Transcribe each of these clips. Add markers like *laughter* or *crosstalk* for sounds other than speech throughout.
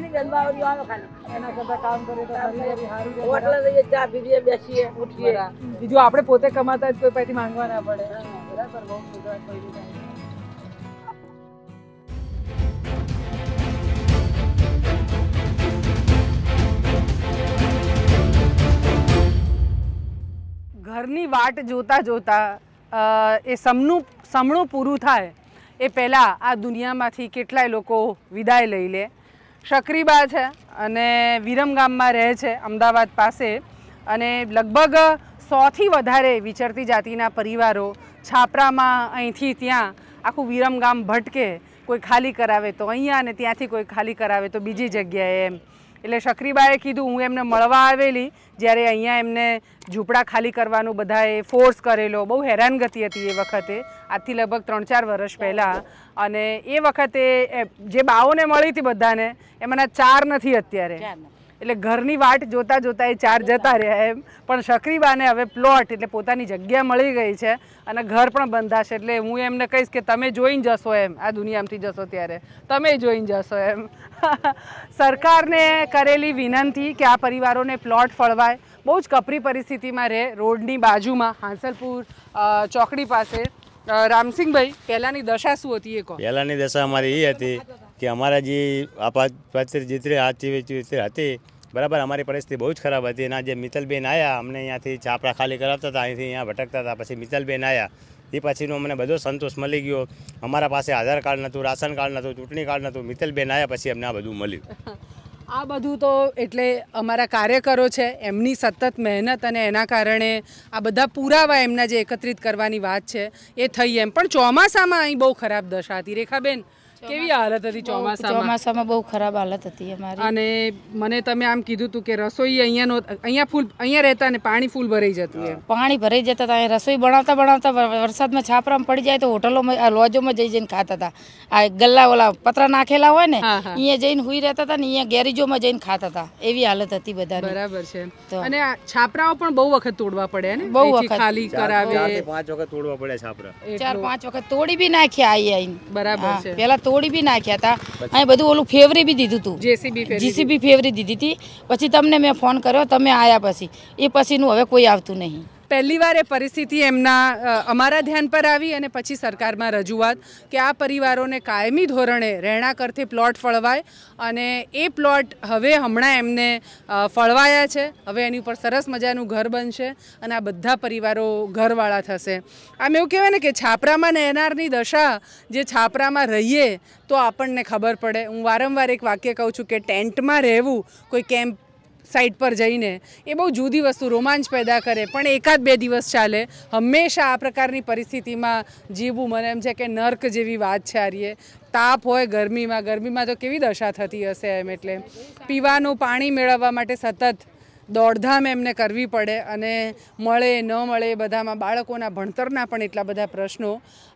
ની જલ્દાવરી આવે ખાલી એના કરતા કામ કરે તો સારી સારી હોટલે જઈએ ચા પીવીએ બેસીએ ઉઠીએ બીજું આપણે પોતે કમાતા જ કોઈ પાસેથી માંગવા ના પડે બરાબર બહુ ગુજરાત કોઈ ઘરની વાટ જોતાં જોતાં એ સમનું સમણું પૂરું થાય એ પહેલાં આ દુનિયામાંથી કેટલાય લોકો વિદાય લઈ લે શકરીબા છે અને વિરમગામમાં રહે છે અમદાવાદ પાસે અને લગભગ સોથી વધારે વિચરતી જાતિના પરિવારો છાપરામાં અહીંથી ત્યાં આખું વિરમગામ ભટકે કોઈ ખાલી કરાવે તો અહીંયા અને ત્યાંથી કોઈ ખાલી કરાવે તો બીજી જગ્યાએ એમ એટલે શકરીબાએ કીધું હું એમને મળવા આવેલી જ્યારે અહીંયા એમને ઝૂંપડા ખાલી કરવાનું બધાએ ફોર્સ કરેલો બહુ હેરાનગતિ હતી એ વખતે આજથી લગભગ ત્રણ ચાર વર્ષ પહેલાં અને એ વખતે જે બાઓને મળી હતી બધાને એમાંના ચાર નથી અત્યારે એટલે ઘરની વાટ જોતાં જોતાં એ ચાર જતા રહ્યા એમ પણ શકરીબાને હવે પ્લોટ એટલે પોતાની જગ્યા મળી ગઈ છે અને ઘર પણ બંધાશે એટલે હું એમને કહીશ કે તમે જોઈને જશો એમ આ દુનિયામાંથી જશો ત્યારે તમે જોઈને જશો એમ *laughs* સરકારને કરેલી વિનંતી કે આ પરિવારોને પ્લોટ ફળવાય બહુ જ કપરી પરિસ્થિતિમાં રહે રોડની બાજુમાં હાંસલપુર ચોકડી પાસે રામસિંહભાઈ પહેલાંની દશા શું હતી એ કહો પહેલાંની દશા અમારી એ હતી કે અમારા જે આપાત જીતરે હાથી હતી બરાબર અમારી પરિસ્થિતિ બહુ જ ખરાબ હતી એના જે મિત્તલબેન આવ્યા અમને અહીંયાથી છાપરા ખાલી કરાવતા હતા અહીંથી અહીંયા ભટકતા હતા પછી મિત્તલબેન આવ્યા એ પછીનો અમને બધો સંતોષ મળી ગયો અમારા પાસે આધાર કાર્ડ નહોતું રાશન કાર્ડ નહોતું ચૂંટણી કાર્ડ નહોતું મિત્તલબેન આવ્યા પછી અમને આ બધું મળ્યું *laughs* આ બધું તો એટલે અમારા કાર્યકરો છે એમની સતત મહેનત અને એના કારણે આ બધા પુરાવા એમના જે એકત્રિત કરવાની વાત છે એ થઈ એમ પણ ચોમાસામાં અહીં બહુ ખરાબ દશા હતી રેખાબેન કેવી હાલત હતી ચોમાસામાં ચોમાસામાં બહુ ખરાબ હાલત હતી અમારી અને મને તમે આમ કીધું હતું કે રસોઈ અહીંયા અહીંયા ફૂલ અહીંયા રહેતા ને પાણી ફૂલ ભરાઈ જતું પાણી ભરાઈ જતા હતા રસોઈ બનાવતા બનાવતા વરસાદમાં છાપરામાં પડી જાય તો હોટલોમાં લોજોમાં જઈ જઈને ખાતા હતા આ ગલ્લા ઓલા પતરા નાખેલા હોય ને અહીંયા જઈને હુઈ રહેતા હતા ને અહીંયા ગેરેજોમાં જઈને ખાતા હતા એવી હાલત હતી બધા બરાબર છે અને છાપરાઓ પણ બહુ વખત તોડવા પડે ને બહુ વખત ખાલી કરાવે પાંચ વખત તોડવા પડે છાપરા ચાર પાંચ વખત તોડી બી નાખ્યા આઈ આઈને બરાબર છે પેલા તોડી બી નાખ્યા હતા અહીં બધું ઓલું ફેવરી બી દીધું હતું જીસીબી ફેવરી દીધી હતી પછી તમને મેં ફોન કર્યો તમે આવ્યા પછી એ પછીનું હવે કોઈ આવતું નહીં પહેલી વાર એ પરિસ્થિતિ એમના અમારા ધ્યાન પર આવી અને પછી સરકારમાં રજૂઆત કે આ પરિવારોને કાયમી ધોરણે રહેણાંક પ્લોટ ફળવાય અને એ પ્લોટ હવે હમણાં એમને ફળવાયા છે હવે એની ઉપર સરસ મજાનું ઘર બનશે અને આ બધા પરિવારો ઘરવાળા થશે આમ એવું કહેવાય ને કે છાપરામાં નહેનારની દશા જે છાપરામાં રહીએ તો આપણને ખબર પડે હું વારંવાર એક વાક્ય કહું છું કે ટેન્ટમાં રહેવું કોઈ કેમ્પ સાઇટ પર જઈને એ બહુ જુદી વસ્તુ રોમાંચ પેદા કરે પણ એકાદ બે દિવસ ચાલે હંમેશા આ પ્રકારની પરિસ્થિતિમાં જીવવું મને એમ છે કે નર્ક જેવી વાત છે આરીએ તાપ હોય ગરમીમાં ગરમીમાં તો કેવી દશા થતી હશે એમ એટલે પીવાનું પાણી મેળવવા માટે સતત દોડધામ એમને કરવી પડે અને મળે ન મળે બધામાં બાળકોના ભણતરના પણ એટલા બધા પ્રશ્નો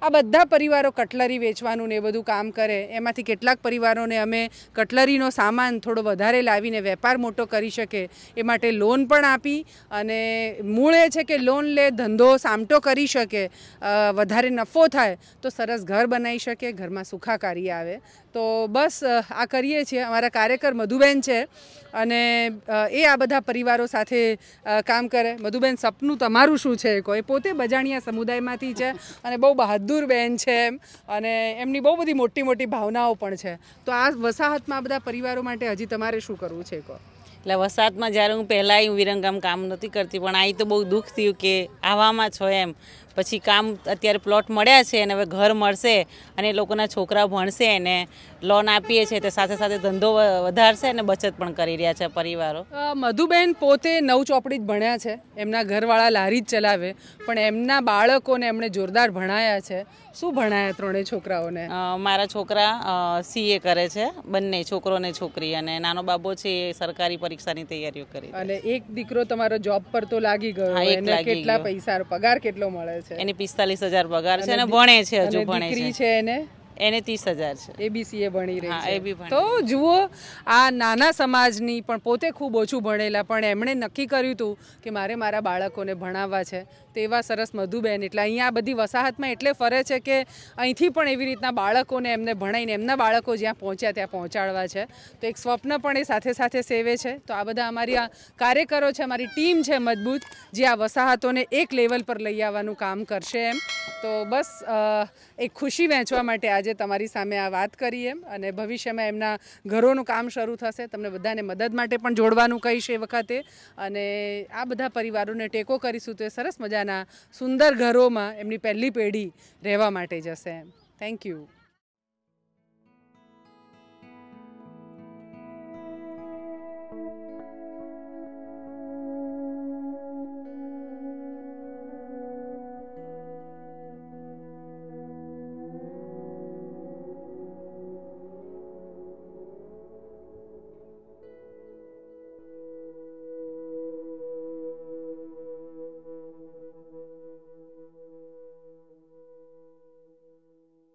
આ બધા પરિવારો કટલરી વેચવાનું ને એ બધું કામ કરે એમાંથી કેટલાક પરિવારોને અમે કટલરીનો સામાન થોડો વધારે લાવીને વેપાર મોટો કરી શકે એ માટે લોન પણ આપી અને મૂળ છે કે લોન લે ધંધો સામટો કરી શકે વધારે નફો થાય તો સરસ ઘર બનાવી શકે ઘરમાં સુખાકારી આવે તો બસ આ કરીએ છીએ અમારા કાર્યકર મધુબેન છે અને એ આ બધા પરિવારો સાથે કામ કરે મધુબેન સપનું તમારું શું છે એ પોતે બજાણિયા સમુદાયમાંથી છે અને બહુ બહાદુર બેન છે એમ અને એમની બહુ બધી મોટી મોટી ભાવનાઓ પણ છે તો આ વસાહતમાં આ બધા પરિવારો માટે હજી તમારે શું કરવું છે કહો એટલે વસાહતમાં જ્યારે હું પહેલાં વિરંગામ કામ નથી કરતી પણ અહીં તો બહુ દુઃખ થયું કે આવામાં છો એમ પછી કામ અત્યારે પ્લોટ મળ્યા છે અને હવે ઘર મળશે અને એ લોકોના છોકરા ભણશે અને લોન આપીએ છીએ તે સાથે સાથે ધંધો વધારશે અને બચત પણ કરી રહ્યા છે પરિવારો મધુબેન પોતે નવ ચોપડી જ ભણ્યા છે એમના ઘરવાળા લારી જ ચલાવે પણ એમના બાળકોને એમણે જોરદાર ભણાયા છે શું ભણાયા ત્રણેય છોકરાઓને મારા છોકરા સીએ કરે છે બંને છોકરો અને છોકરી અને નાનો બાબો છે એ સરકારી પરીક્ષાની તૈયારીઓ કરી અને એક દીકરો તમારો જોબ પર તો લાગી ગયો કેટલા પૈસા પગાર કેટલો મળે છે છે એની પિસ્તાલીસ હજાર પગાર છે અને ભણે છે હજુ ભણે છે એને એને ત્રીસ હજાર છે એબીસી એ ભણી રહી છે તો જુઓ આ નાના સમાજની પણ પોતે ખૂબ ઓછું ભણેલા પણ એમણે નક્કી કર્યું હતું કે મારે મારા બાળકોને ભણાવવા છે તેવા સરસ મધુબેન એટલે અહીંયા બધી વસાહતમાં એટલે ફરે છે કે અહીંથી પણ એવી રીતના બાળકોને એમને ભણાઈને એમના બાળકો જ્યાં પહોંચ્યા ત્યાં પહોંચાડવા છે તો એક સ્વપ્ન પણ એ સાથે સાથે સેવે છે તો આ બધા અમારી આ કાર્યકરો છે અમારી ટીમ છે મજબૂત જે આ વસાહતોને એક લેવલ પર લઈ આવવાનું કામ કરશે એમ તો બસ એક ખુશી વહેંચવા માટે આજે તમારી સામે આ વાત કરી એમ અને ભવિષ્યમાં એમના ઘરોનું કામ શરૂ થશે તમને બધાને મદદ માટે પણ જોડવાનું કહીશ એ વખતે અને આ બધા પરિવારોને ટેકો કરીશું તો એ સરસ મજા પોતાના સુંદર ઘરોમાં એમની પહેલી પેઢી રહેવા માટે જશે એમ થેન્ક યુ